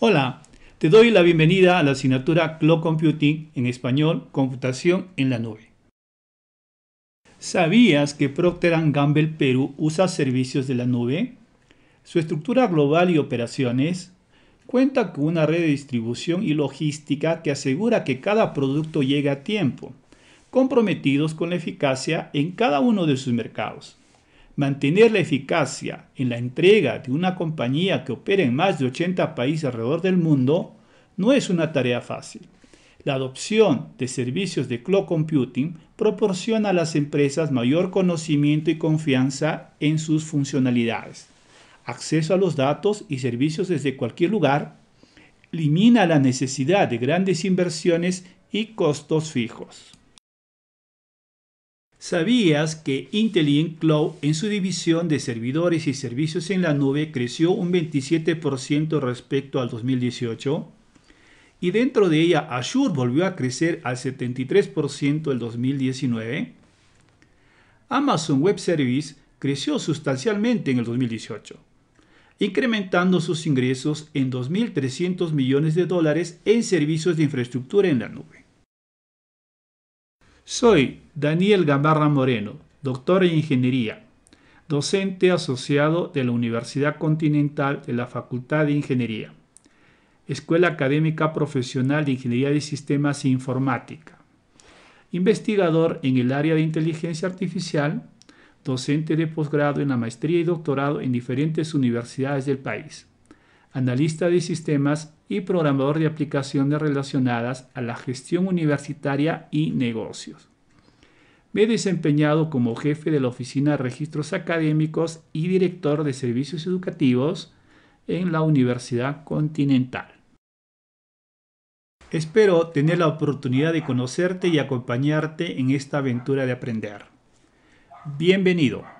Hola, te doy la bienvenida a la asignatura Cloud Computing en español, Computación en la Nube. ¿Sabías que Procter Gamble Perú usa servicios de la nube? Su estructura global y operaciones cuenta con una red de distribución y logística que asegura que cada producto llegue a tiempo, comprometidos con la eficacia en cada uno de sus mercados. Mantener la eficacia en la entrega de una compañía que opera en más de 80 países alrededor del mundo no es una tarea fácil. La adopción de servicios de cloud computing proporciona a las empresas mayor conocimiento y confianza en sus funcionalidades, acceso a los datos y servicios desde cualquier lugar, elimina la necesidad de grandes inversiones y costos fijos. ¿Sabías que Intel Cloud en su división de servidores y servicios en la nube creció un 27% respecto al 2018? Y dentro de ella Azure volvió a crecer al 73% el 2019. Amazon Web Service creció sustancialmente en el 2018, incrementando sus ingresos en 2.300 millones de dólares en servicios de infraestructura en la nube. Soy Daniel Gambarra Moreno, doctor en Ingeniería, docente asociado de la Universidad Continental de la Facultad de Ingeniería, Escuela Académica Profesional de Ingeniería de Sistemas e Informática, investigador en el área de inteligencia artificial, docente de posgrado en la maestría y doctorado en diferentes universidades del país analista de sistemas y programador de aplicaciones relacionadas a la gestión universitaria y negocios. Me he desempeñado como jefe de la Oficina de Registros Académicos y director de Servicios Educativos en la Universidad Continental. Espero tener la oportunidad de conocerte y acompañarte en esta aventura de aprender. Bienvenido.